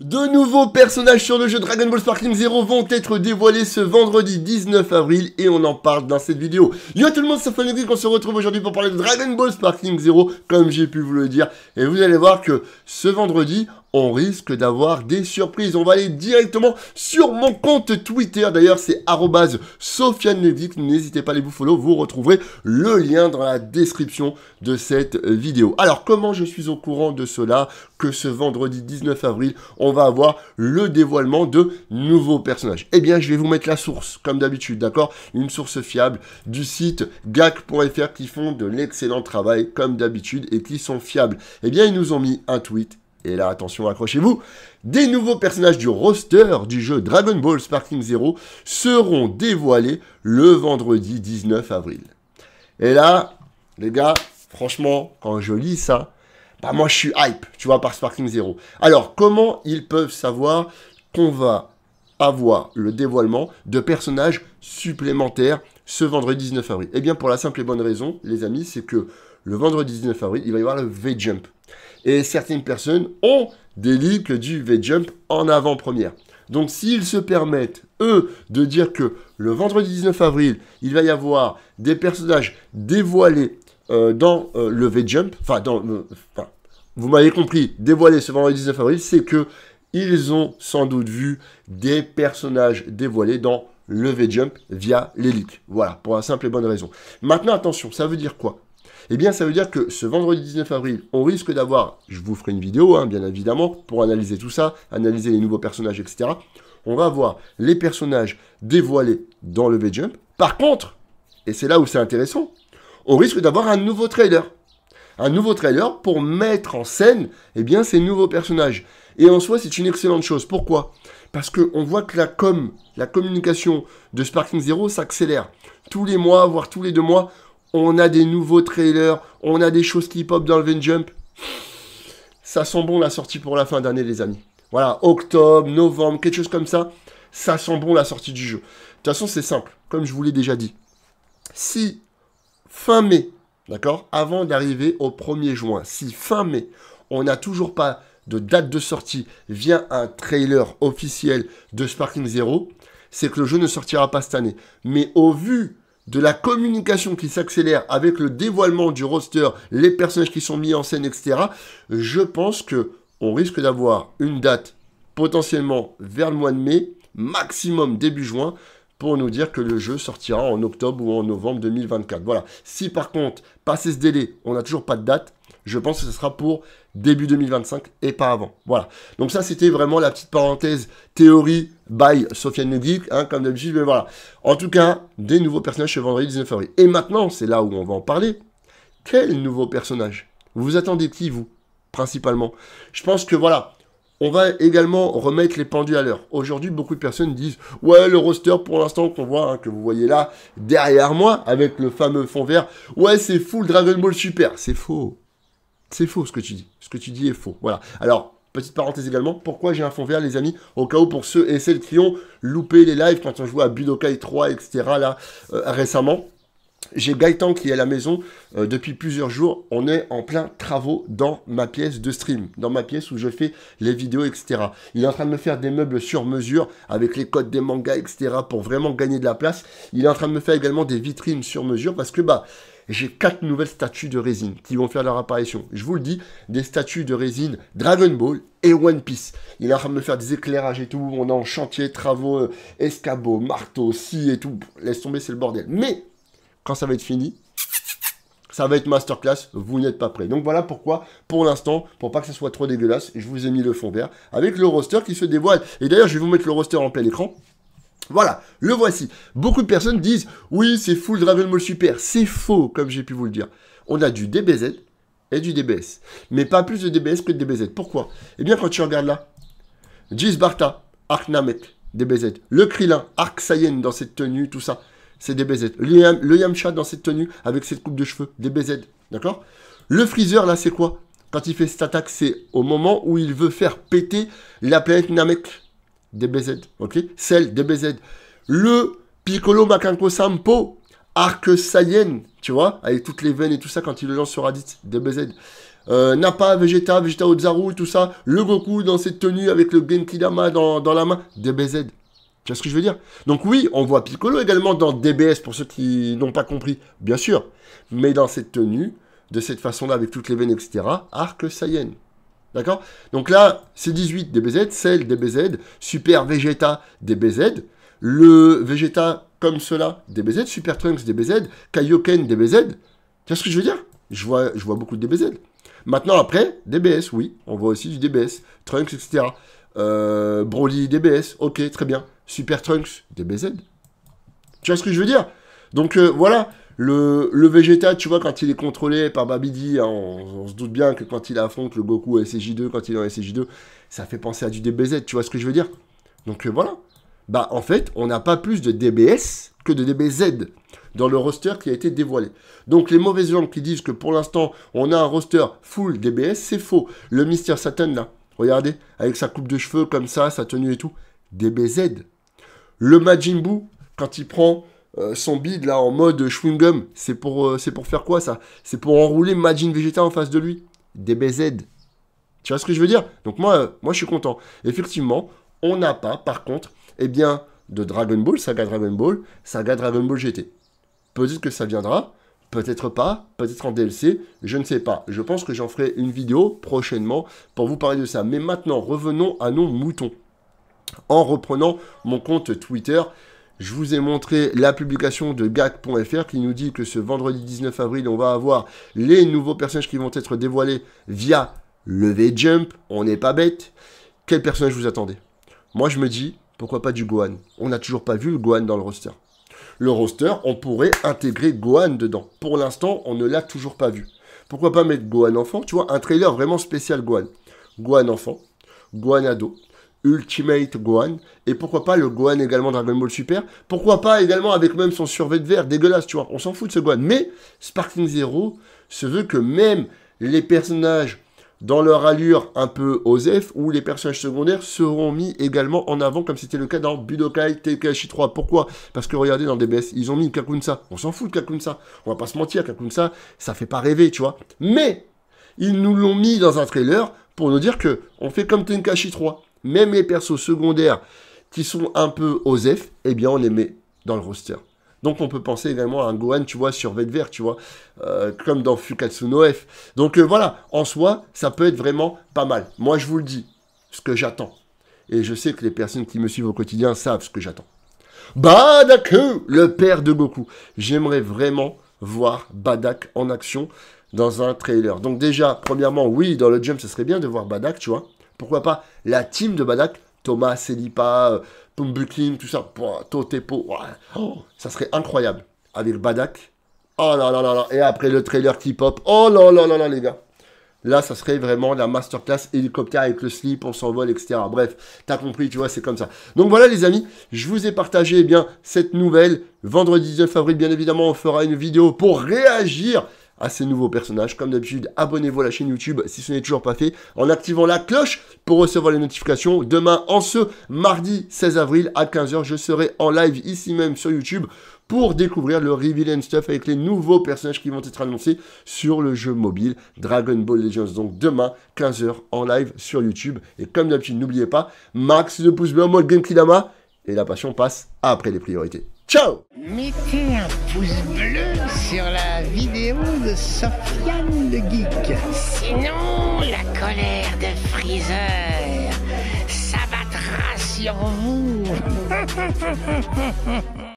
De nouveaux personnages sur le jeu Dragon Ball Sparking Zero vont être dévoilés ce vendredi 19 avril et on en parle dans cette vidéo. Yo tout le monde, c'est Fanugric, on se retrouve aujourd'hui pour parler de Dragon Ball Sparking Zero comme j'ai pu vous le dire. Et vous allez voir que ce vendredi, on risque d'avoir des surprises. On va aller directement sur mon compte Twitter. D'ailleurs, c'est sofianevic. N'hésitez pas à aller vous follow. Vous retrouverez le lien dans la description de cette vidéo. Alors, comment je suis au courant de cela Que ce vendredi 19 avril, on va avoir le dévoilement de nouveaux personnages. Eh bien, je vais vous mettre la source, comme d'habitude, d'accord Une source fiable du site GAC.fr, qui font de l'excellent travail, comme d'habitude, et qui sont fiables. Eh bien, ils nous ont mis un tweet et là, attention, accrochez-vous, des nouveaux personnages du roster du jeu Dragon Ball Sparking Zero seront dévoilés le vendredi 19 avril. Et là, les gars, franchement, quand je lis ça, bah moi je suis hype, tu vois, par Sparkling Zero. Alors, comment ils peuvent savoir qu'on va avoir le dévoilement de personnages supplémentaires ce vendredi 19 avril Eh bien, pour la simple et bonne raison, les amis, c'est que le vendredi 19 avril, il va y avoir le V-Jump. Et certaines personnes ont des leaks du V-Jump en avant-première. Donc s'ils se permettent, eux, de dire que le vendredi 19 avril, il va y avoir des personnages dévoilés euh, dans euh, le V-Jump, euh, enfin, vous m'avez compris, dévoilé ce vendredi 19 avril, c'est que ils ont sans doute vu des personnages dévoilés dans le V-Jump via les Voilà, pour la simple et bonne raison. Maintenant, attention, ça veut dire quoi eh bien, ça veut dire que ce vendredi 19 avril, on risque d'avoir, je vous ferai une vidéo, hein, bien évidemment, pour analyser tout ça, analyser les nouveaux personnages, etc. On va avoir les personnages dévoilés dans le V-Jump. Par contre, et c'est là où c'est intéressant, on risque d'avoir un nouveau trailer. Un nouveau trailer pour mettre en scène eh bien, ces nouveaux personnages. Et en soi, c'est une excellente chose. Pourquoi Parce qu'on voit que la com, la communication de Sparking Zero s'accélère. Tous les mois, voire tous les deux mois, on a des nouveaux trailers, on a des choses qui pop dans le jump. Ça sent bon la sortie pour la fin d'année, les amis. Voilà, octobre, novembre, quelque chose comme ça. Ça sent bon la sortie du jeu. De toute façon, c'est simple, comme je vous l'ai déjà dit. Si fin mai, d'accord Avant d'arriver au 1er juin. Si fin mai, on n'a toujours pas de date de sortie via un trailer officiel de Sparking Zero, c'est que le jeu ne sortira pas cette année. Mais au vu de la communication qui s'accélère avec le dévoilement du roster, les personnages qui sont mis en scène, etc., je pense que on risque d'avoir une date potentiellement vers le mois de mai, maximum début juin, pour nous dire que le jeu sortira en octobre ou en novembre 2024. Voilà. Si par contre, passé ce délai, on n'a toujours pas de date, je pense que ce sera pour début 2025 et pas avant. Voilà. Donc ça, c'était vraiment la petite parenthèse théorie by Sofiane Le hein, comme d'habitude. Mais voilà. En tout cas, des nouveaux personnages ce vendredi 19 février. Et maintenant, c'est là où on va en parler. Quel nouveau personnage Vous attendez qui, vous Principalement. Je pense que voilà, on va également remettre les pendus à l'heure. Aujourd'hui, beaucoup de personnes disent Ouais, le roster pour l'instant qu'on voit, hein, que vous voyez là derrière moi, avec le fameux fond vert, ouais, c'est full Dragon Ball Super. C'est faux. C'est faux ce que tu dis. Ce que tu dis est faux. Voilà. Alors, Petite parenthèse également, pourquoi j'ai un fond vert, les amis Au cas où pour ceux et celles qui ont loupé les lives quand on jouait à Budokai 3, etc. là, euh, récemment. J'ai Gaëtan qui est à la maison euh, depuis plusieurs jours. On est en plein travaux dans ma pièce de stream, dans ma pièce où je fais les vidéos, etc. Il est en train de me faire des meubles sur mesure avec les codes des mangas, etc. pour vraiment gagner de la place. Il est en train de me faire également des vitrines sur mesure parce que, bah, j'ai quatre nouvelles statues de résine qui vont faire leur apparition. Je vous le dis, des statues de résine Dragon Ball et One Piece. Il est en train de me faire des éclairages et tout. On est en chantier, travaux, euh, escabeaux, marteau, scie et tout. Laisse tomber, c'est le bordel. Mais quand ça va être fini, ça va être masterclass, vous n'êtes pas prêt. Donc voilà pourquoi, pour l'instant, pour pas que ça soit trop dégueulasse, je vous ai mis le fond vert avec le roster qui se dévoile. Et d'ailleurs, je vais vous mettre le roster en plein écran. Voilà, le voici. Beaucoup de personnes disent, oui, c'est full Dragon Ball Super. C'est faux, comme j'ai pu vous le dire. On a du DBZ et du DBS. Mais pas plus de DBS que de DBZ. Pourquoi Eh bien, quand tu regardes là, Jizbarta, Barta, Namek, DBZ. Le Krillin, Ark Saiyan dans cette tenue, tout ça c'est DBZ. Le, le Yamcha dans cette tenue, avec cette coupe de cheveux, DBZ. D'accord Le Freezer, là, c'est quoi Quand il fait cette attaque, c'est au moment où il veut faire péter la planète Namek. DBZ. Ok Celle, DBZ. Le Piccolo Makanko Sampo, arc Saiyan, tu vois, avec toutes les veines et tout ça quand il le lance sur Raditz, DBZ. Euh, Nappa, Vegeta, Vegeta Ozaru, tout ça. Le Goku dans cette tenue avec le Genki Dama dans, dans la main, DBZ. Tu vois ce que je veux dire Donc oui, on voit Piccolo également dans DBS, pour ceux qui n'ont pas compris, bien sûr. Mais dans cette tenue, de cette façon-là, avec toutes les veines, etc., arc Saiyan. D'accord Donc là, c'est 18 DBZ, Cell DBZ, Super Vegeta DBZ, le Vegeta comme cela DBZ, Super Trunks DBZ, Kaioken DBZ. Tu vois ce que je veux dire je vois, je vois beaucoup de DBZ. Maintenant, après, DBS, oui, on voit aussi du DBS, Trunks, etc. Broly, DBS, ok, très bien. Super Trunks, DBZ. Tu vois ce que je veux dire Donc euh, voilà, le, le Vegeta, tu vois, quand il est contrôlé par Babidi, hein, on, se doute bien que quand il affronte le Goku SCJ2, quand il est en SCJ2, ça fait penser à du DBZ, tu vois ce que je veux dire Donc euh, voilà. Bah en fait, on n'a pas plus de DBS que de DBZ dans le roster qui a été dévoilé. Donc les mauvaises gens qui disent que pour l'instant, on a un roster full DBS, c'est faux. Le Mister Satan là, regardez, avec sa coupe de cheveux comme ça, sa tenue et tout, DBZ. Le Majin Buu, quand il prend euh, son bide là en mode chewing gum, c'est pour, euh, pour faire quoi ça C'est pour enrouler Majin Vegeta en face de lui. DBZ. Tu vois ce que je veux dire Donc moi, euh, moi je suis content. Effectivement, on n'a pas, par contre, eh bien, de Dragon Ball, saga Dragon Ball, saga Dragon Ball GT. Peut-être que ça viendra, peut-être pas, peut-être en DLC, je ne sais pas. Je pense que j'en ferai une vidéo prochainement pour vous parler de ça. Mais maintenant, revenons à nos moutons en reprenant mon compte Twitter. Je vous ai montré la publication de gag.fr qui nous dit que ce vendredi 19 avril, on va avoir les nouveaux personnages qui vont être dévoilés via le V-Jump. On n'est pas bête. Quel personnage vous attendez Moi, je me dis, pourquoi pas du Gohan On n'a toujours pas vu le Gohan dans le roster. Le roster, on pourrait intégrer Gohan dedans. Pour l'instant, on ne l'a toujours pas vu. Pourquoi pas mettre Gohan enfant Tu vois, un trailer vraiment spécial Gohan. Gohan enfant, Gohan ado, Ultimate Gohan, et pourquoi pas le Gohan également Dragon Ball Super, pourquoi pas également avec même son survêt de verre dégueulasse, tu vois, on s'en fout de ce Gohan, mais Sparkling Zero se veut que même les personnages dans leur allure un peu OZF, ou les personnages secondaires seront mis également en avant, comme c'était le cas dans Budokai Tenkaichi 3. Pourquoi Parce que regardez, dans DBS, ils ont mis Kakunsa. On s'en fout de Kakunsa. On va pas se mentir, Kakunsa, ça fait pas rêver, tu vois. Mais, ils nous l'ont mis dans un trailer pour nous dire que on fait comme Tenkaichi 3 même les persos secondaires qui sont un peu F, eh bien, on les met dans le roster. Donc, on peut penser également à un Gohan, tu vois, sur Vedver, tu vois, euh, comme dans Fukatsu no F. Donc, euh, voilà, en soi, ça peut être vraiment pas mal. Moi, je vous le dis, ce que j'attends. Et je sais que les personnes qui me suivent au quotidien savent ce que j'attends. Badak, euh, le père de Goku. J'aimerais vraiment voir Badak en action dans un trailer. Donc déjà, premièrement, oui, dans le jump, ce serait bien de voir Badak, tu vois pourquoi pas la team de Badak, Thomas, Selipa, euh, Pumbuklin, tout ça, Totepo, oh, ça serait incroyable avec Badak. Oh là là là là, et après le trailer qui pop, oh là là là là les gars. Là, ça serait vraiment la masterclass hélicoptère avec le slip, on s'envole, etc. Bref, t'as compris, tu vois, c'est comme ça. Donc voilà, les amis, je vous ai partagé eh bien cette nouvelle. Vendredi 19 avril, bien évidemment, on fera une vidéo pour réagir à ces nouveaux personnages. Comme d'habitude, abonnez-vous à la chaîne YouTube si ce n'est toujours pas fait, en activant la cloche pour recevoir les notifications. Demain, en ce mardi 16 avril à 15h, je serai en live ici même sur YouTube pour découvrir le Reveal and Stuff avec les nouveaux personnages qui vont être annoncés sur le jeu mobile Dragon Ball Legends. Donc demain, 15h en live sur YouTube. Et comme d'habitude, n'oubliez pas, max de pouces bleus moi le Game Kidama. Et la passion passe après les priorités. Ciao Mettez un pouce bleu sur la vidéo de Sofiane le Geek. Sinon, la colère de Freezer s'abattra sur vous.